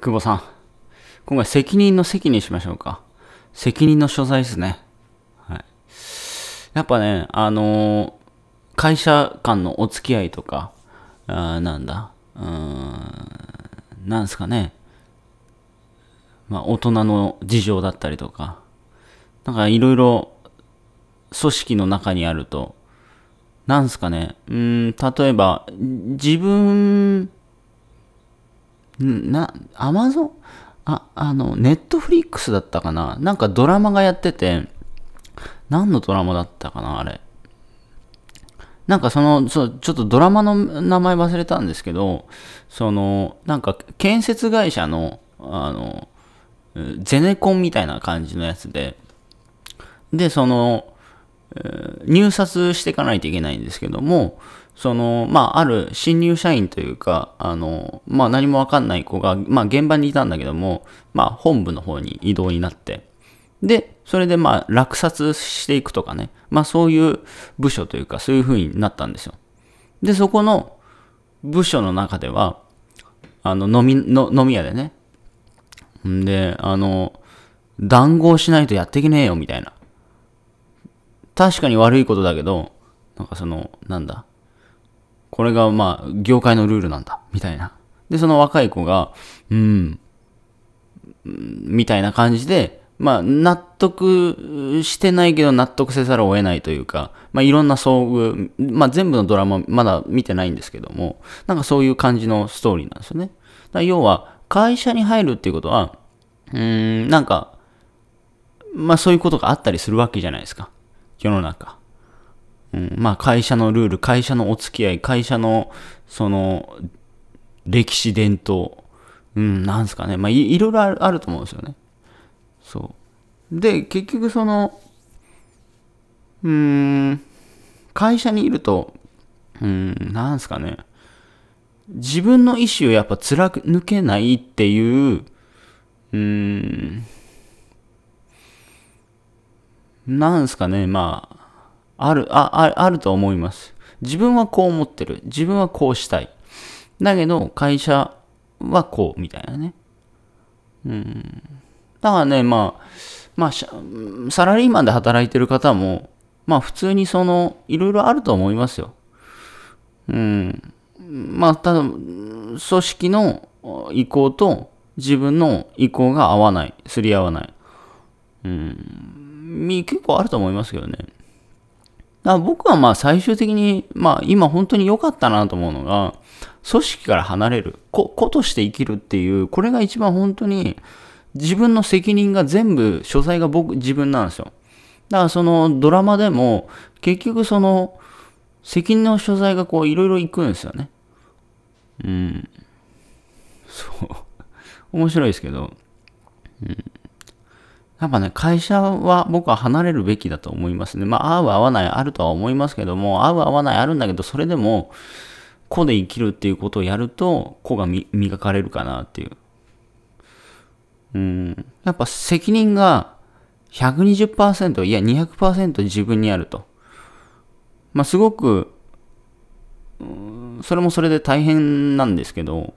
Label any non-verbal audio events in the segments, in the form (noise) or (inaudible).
久保さん。今回責任の責にしましょうか。責任の所在ですね。はい。やっぱね、あのー、会社間のお付き合いとか、あなんだ、うーん、なんすかね。まあ、大人の事情だったりとか、なんかいろいろ組織の中にあると、なんすかね、うん、例えば、自分な、アマゾンあ、あの、ネットフリックスだったかななんかドラマがやってて、何のドラマだったかなあれ。なんかその、そう、ちょっとドラマの名前忘れたんですけど、その、なんか建設会社の、あの、ゼネコンみたいな感じのやつで、で、その、入札していかないといけないんですけども、その、まあ、ある新入社員というか、あの、まあ、何もわかんない子が、まあ、現場にいたんだけども、まあ、本部の方に異動になって、で、それでまあ、落札していくとかね、まあ、そういう部署というか、そういう風になったんですよ。で、そこの部署の中では、あの、飲み、の飲み屋でね、んで、あの、談合しないとやっていけねえよ、みたいな。確かに悪いことだけど、なんかその、なんだ、これがまあ、業界のルールなんだ、みたいな。で、その若い子が、うん、みたいな感じで、まあ、納得してないけど納得せざるを得ないというか、まあ、いろんな遭遇、まあ、全部のドラマまだ見てないんですけども、なんかそういう感じのストーリーなんですよね。だ要は、会社に入るっていうことは、うん、なんか、まあそういうことがあったりするわけじゃないですか。世の中。うん、まあ会社のルール、会社のお付き合い、会社のその歴史伝統、うん、なんすかね、まあいいろいろあると思うんですよね。そう。で、結局その、うん、会社にいると、うん、なんすかね、自分の意思をやっぱ貫けないっていう、うん、なんすかね、まあ、ある、あ、あると思います。自分はこう思ってる。自分はこうしたい。だけど、会社はこう、みたいなね。うん。だからね、まあ、まあ、サラリーマンで働いてる方も、まあ普通にその、いろいろあると思いますよ。うん。まあ、ただ、組織の意向と自分の意向が合わない、すり合わない。うん。結構あると思いますけどね。だから僕はまあ最終的に、まあ今本当に良かったなと思うのが、組織から離れる、子として生きるっていう、これが一番本当に自分の責任が全部、所在が僕、自分なんですよ。だからそのドラマでも、結局その、責任の所在がこういろいろ行くんですよね。うん。そう。面白いですけど。うん。やっぱね、会社は僕は離れるべきだと思いますね。まあ、合う合わないあるとは思いますけども、合う合わないあるんだけど、それでも、個で生きるっていうことをやると、個が磨かれるかなっていう。うん。やっぱ責任が120%、いや200%自分にあると。まあ、すごく、それもそれで大変なんですけど、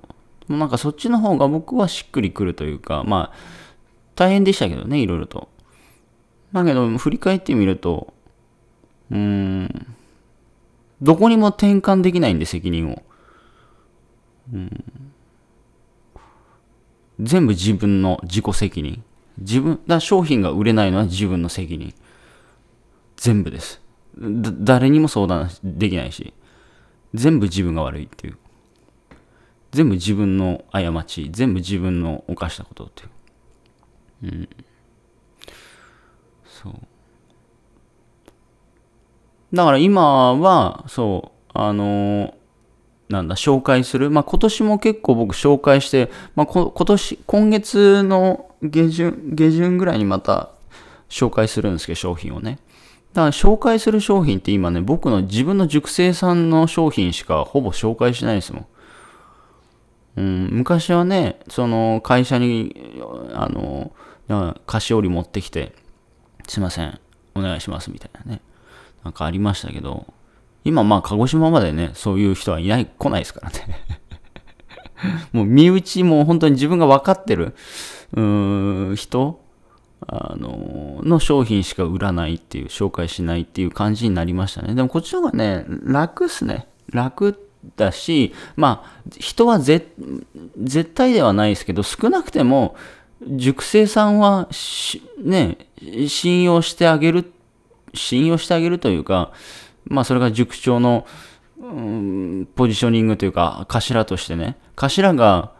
なんかそっちの方が僕はしっくりくるというか、まあ、大変でしたけどね、いろいろと。だけど、振り返ってみると、うーん、どこにも転換できないんで、責任を。うん、全部自分の自己責任。自分、だ商品が売れないのは自分の責任。全部です。誰にも相談できないし、全部自分が悪いっていう。全部自分の過ち、全部自分の犯したことっていう。うん。そう。だから今は、そう、あのなんだ、紹介する。まあ、今年も結構僕紹介して、まあ、今年、今月の下旬、下旬ぐらいにまた紹介するんですけど、商品をね。だから紹介する商品って今ね、僕の自分の熟成さんの商品しかほぼ紹介しないですもん。うん、昔はね、その会社に、あの、菓子折り持ってきて、すいません、お願いします、みたいなね。なんかありましたけど、今まあ鹿児島までね、そういう人はいない、来ないですからね。(laughs) もう身内も本当に自分が分かってる、うーん、人あの、の商品しか売らないっていう、紹介しないっていう感じになりましたね。でもこっちの方がね、楽っすね。楽だし、まあ、人は絶対ではないですけど、少なくても、熟成さんはね、信用してあげる、信用してあげるというか、まあそれが塾長の、うん、ポジショニングというか、頭としてね、頭が、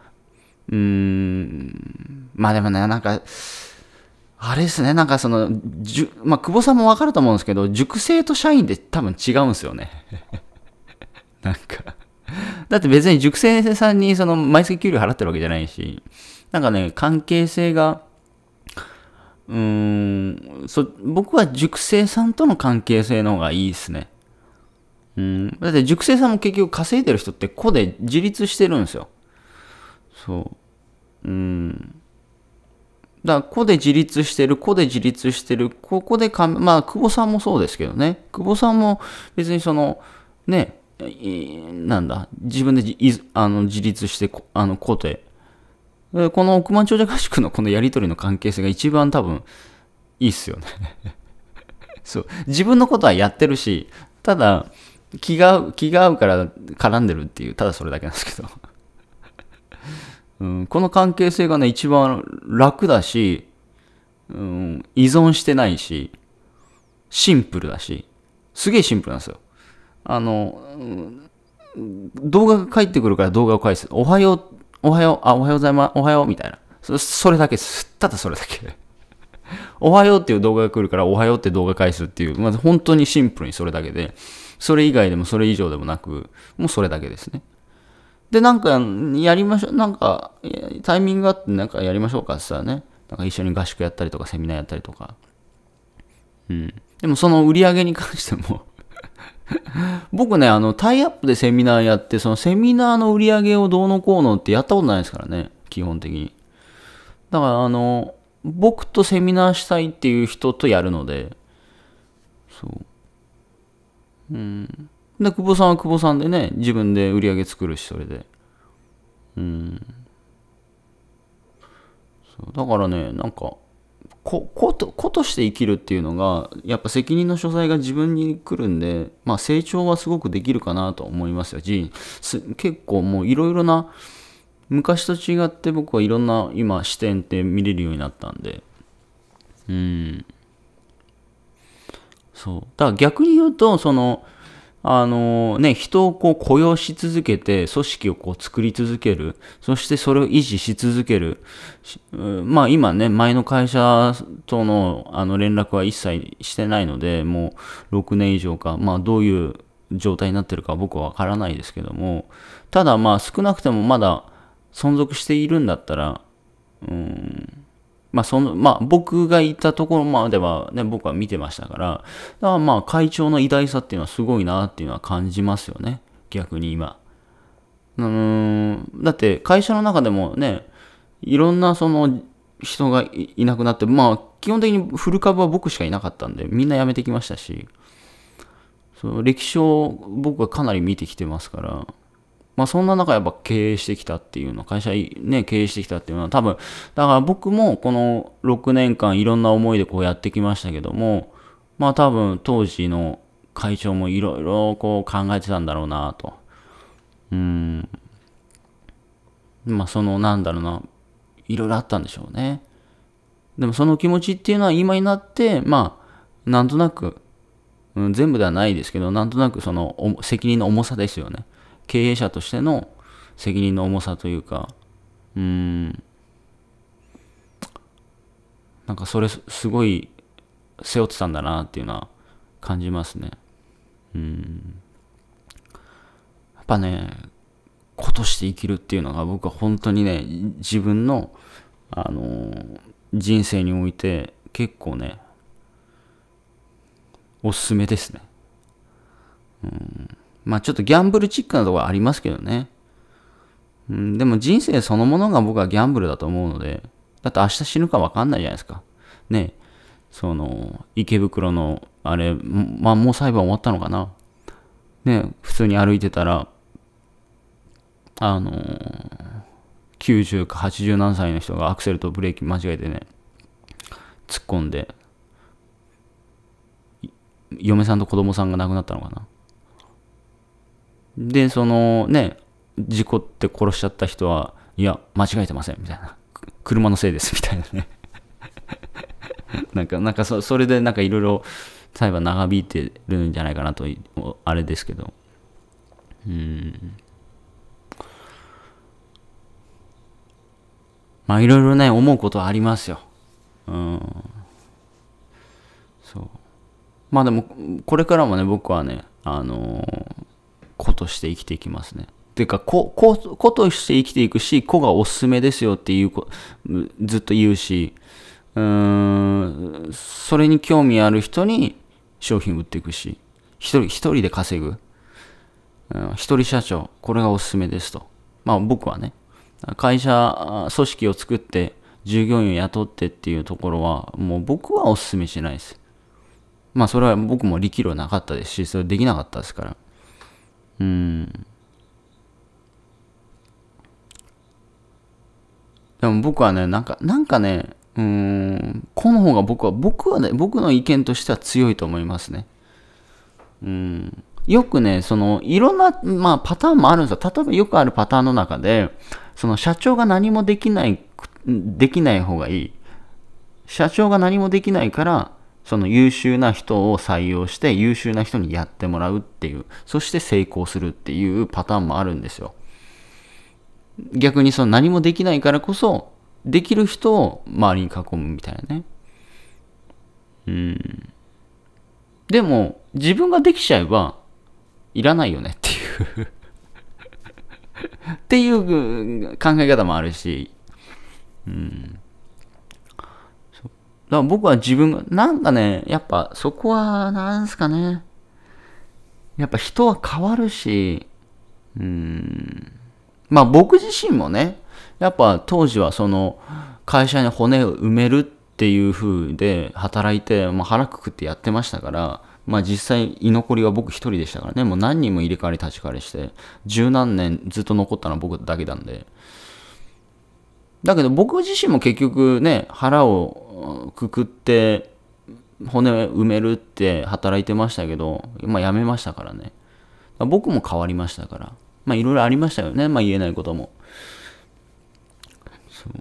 うーん、まあでもね、なんか、あれですね、なんかその、じゅまあ、久保さんもわかると思うんですけど、熟成と社員で多分違うんですよね。(laughs) なんかだって別に熟成さんにその毎月給料払ってるわけじゃないし、なんかね、関係性が、うーんそ、僕は熟成さんとの関係性の方がいいですね。うん、だって熟成さんも結局稼いでる人って個で自立してるんですよ。そう。うん。だから個で自立してる、個で自立してる、ここでか、まあ、久保さんもそうですけどね。久保さんも別にその、ね、なんだ、自分であの自立して、あの、個でこの億万長者合宿のこのやりとりの関係性が一番多分いいっすよね (laughs) そう。自分のことはやってるし、ただ気が、気が合うから絡んでるっていう、ただそれだけなんですけど (laughs) うん、この関係性がね、一番楽だし、うん、依存してないし、シンプルだし、すげえシンプルなんですよ。あの、うん動画が返ってくるから動画を返す。おはようおはよう、あ、おはようございます、おはよう、みたいな。そそれだけです。ただそれだけ。(laughs) おはようっていう動画が来るから、おはようって動画返すっていう、まず本当にシンプルにそれだけで、それ以外でもそれ以上でもなく、もうそれだけですね。で、なんか、やりましょう、なんか、タイミングがあって、なんかやりましょうかって言ったらね、なんか一緒に合宿やったりとか、セミナーやったりとか。うん。でもその売り上げに関しても (laughs) 僕ね、あの、タイアップでセミナーやって、そのセミナーの売り上げをどうのこうのってやったことないですからね、基本的に。だから、あの、僕とセミナーしたいっていう人とやるので、そう。うん。で、久保さんは久保さんでね、自分で売り上げ作るし、それで。うん。そうだからね、なんか、子こと子として生きるっていうのがやっぱ責任の所在が自分に来るんで、まあ、成長はすごくできるかなと思いますよし結構もういろいろな昔と違って僕はいろんな今視点って見れるようになったんでうんそうだから逆に言うとそのあのね、人をこう雇用し続けて、組織をこう作り続ける、そしてそれを維持し続ける。まあ今ね、前の会社とのあの連絡は一切してないので、もう6年以上か、まあどういう状態になってるか僕はわからないですけども、ただまあ少なくてもまだ存続しているんだったら、うん、まあ、その、まあ、僕がいたところまではね、僕は見てましたから、だからまあ、会長の偉大さっていうのはすごいなっていうのは感じますよね。逆に今。うーんだって会社の中でもね、いろんなその人がいなくなって、まあ、基本的にフル株は僕しかいなかったんで、みんな辞めてきましたし、その歴史を僕はかなり見てきてますから、まあ、そんな中やっぱ経営してきたっていうの、会社ね、経営してきたっていうのは多分、だから僕もこの6年間いろんな思いでこうやってきましたけども、まあ多分当時の会長もいろいろこう考えてたんだろうなと。うん。まあそのなんだろうな、いろいろあったんでしょうね。でもその気持ちっていうのは今になって、まあ、なんとなく、うん、全部ではないですけど、なんとなくその責任の重さですよね。経営者としての責任の重さというか、うん、なんかそれすごい背負ってたんだなっていうのは感じますね。うん。やっぱね、今として生きるっていうのが僕は本当にね、自分の、あのー、人生において結構ね、おすすめですね。うんまあちょっとギャンブルチックなところありますけどね。うん、でも人生そのものが僕はギャンブルだと思うので、だって明日死ぬか分かんないじゃないですか。ねその、池袋の、あれ、まあもう裁判終わったのかな。ね普通に歩いてたら、あのー、90か80何歳の人がアクセルとブレーキ間違えてね、突っ込んで、嫁さんと子供さんが亡くなったのかな。で、そのね、事故って殺しちゃった人は、いや、間違えてません、みたいな。車のせいです、みたいなね。(laughs) なんか、なんかそ、それでなんかいろいろ裁判長引いてるんじゃないかなと、あれですけど。うん。まあいろいろね、思うことはありますよ。うん。そう。まあでも、これからもね、僕はね、あのー、子として生きていきますね。ていうか子子子として生きていくし子がおすすめですよっていうずっと言うしうーんそれに興味ある人に商品売っていくし一人一人で稼ぐ、うん、一人社長これがおすすめですとまあ僕はね会社組織を作って従業員を雇ってっていうところはもう僕はおすすめしないですまあそれは僕も力量なかったですしそれできなかったですからうん。でも僕はね、なんか、なんかね、うん、この方が僕は、僕はね、僕の意見としては強いと思いますね。うん。よくね、その、いろんな、まあ、パターンもあるんですよ。例えばよくあるパターンの中で、その、社長が何もできない、できない方がいい。社長が何もできないから、その優秀な人を採用して優秀な人にやってもらうっていう、そして成功するっていうパターンもあるんですよ。逆にその何もできないからこそ、できる人を周りに囲むみたいなね。うん。でも、自分ができちゃえば、いらないよねっていうっていう考え方もあるし、うん。ら僕は自分が、なんかね、やっぱそこは、なんすかね。やっぱ人は変わるし、うん。まあ僕自身もね、やっぱ当時はその、会社に骨を埋めるっていう風で働いて、まあ、腹くくってやってましたから、まあ実際居残りは僕一人でしたからね、もう何人も入れ替わり立ち替わりして、十何年ずっと残ったのは僕だけなんで、だけど僕自身も結局ね腹をくくって骨埋めるって働いてましたけど、まあ、やめましたからね僕も変わりましたからまあいろいろありましたよねまあ言えないこともそう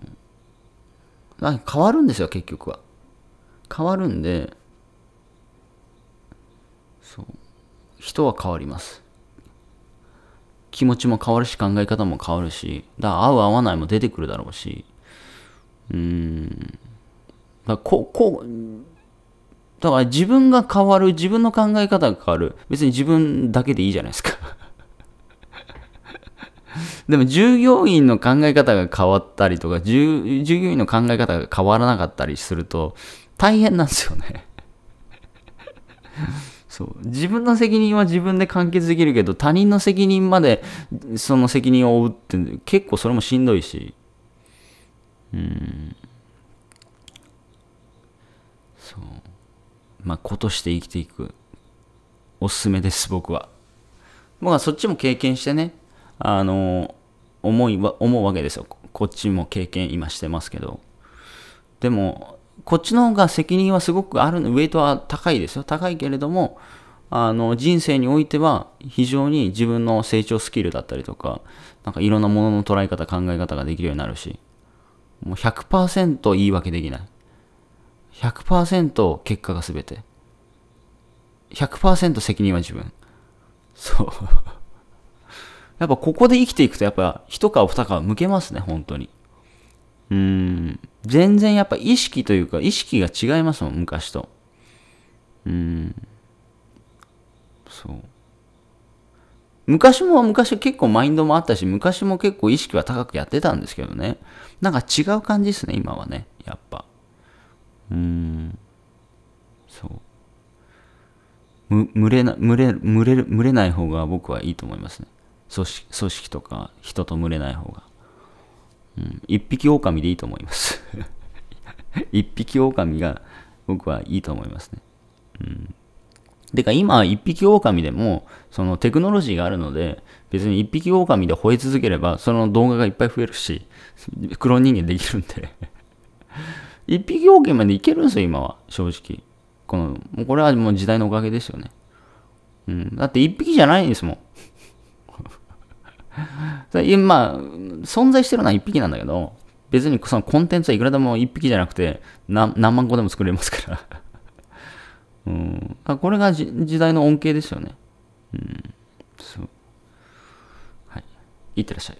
変わるんですよ結局は変わるんでそう人は変わります気持ちも変わるし、考え方も変わるし、だから合う合わないも出てくるだろうし、うん。だかこ、こう、だから自分が変わる、自分の考え方が変わる。別に自分だけでいいじゃないですか (laughs) でも従業員の考え方が変わったりとか従、従業員の考え方が変わらなかったりすると大変なんですよねそう自分の責任は自分で完結できるけど他人の責任までその責任を負うって結構それもしんどいしうんそうまあ子として生きていくおすすめです僕は僕はそっちも経験してねあの思いは思うわけですよこっちも経験今してますけどでもこっちの方が責任はすごくある、ウェイトは高いですよ。高いけれども、あの、人生においては非常に自分の成長スキルだったりとか、なんかいろんなものの捉え方、考え方ができるようになるし、もう100%言い訳できない。100%結果が全て。100%責任は自分。そう (laughs) やっぱここで生きていくと、やっぱ一皮二皮向けますね、本当に。うん。全然やっぱ意識というか、意識が違いますもん、昔と。うん。そう。昔も昔結構マインドもあったし、昔も結構意識は高くやってたんですけどね。なんか違う感じですね、今はね。やっぱ。うん。そう。む、群れな、群れ、群れ、群れない方が僕はいいと思いますね。組織、組織とか人と群れない方が。一匹狼でいいと思います (laughs) 一匹狼が僕はいいと思いますね。うん。てか今、一匹狼でも、そのテクノロジーがあるので、別に一匹狼で吠え続ければ、その動画がいっぱい増えるし、黒人間できるんで (laughs) 一匹狼までいけるんですよ、今は。正直。この、これはもう時代のおかげですよね。うん。だって一匹じゃないんですもん。今、(laughs) 存在してるのは1匹なんだけど、別にそのコンテンツはいくらでも1匹じゃなくて何、何万個でも作れますから (laughs) うん。これが時代の恩恵ですよね。うん。そう。はい。いってらっしゃい。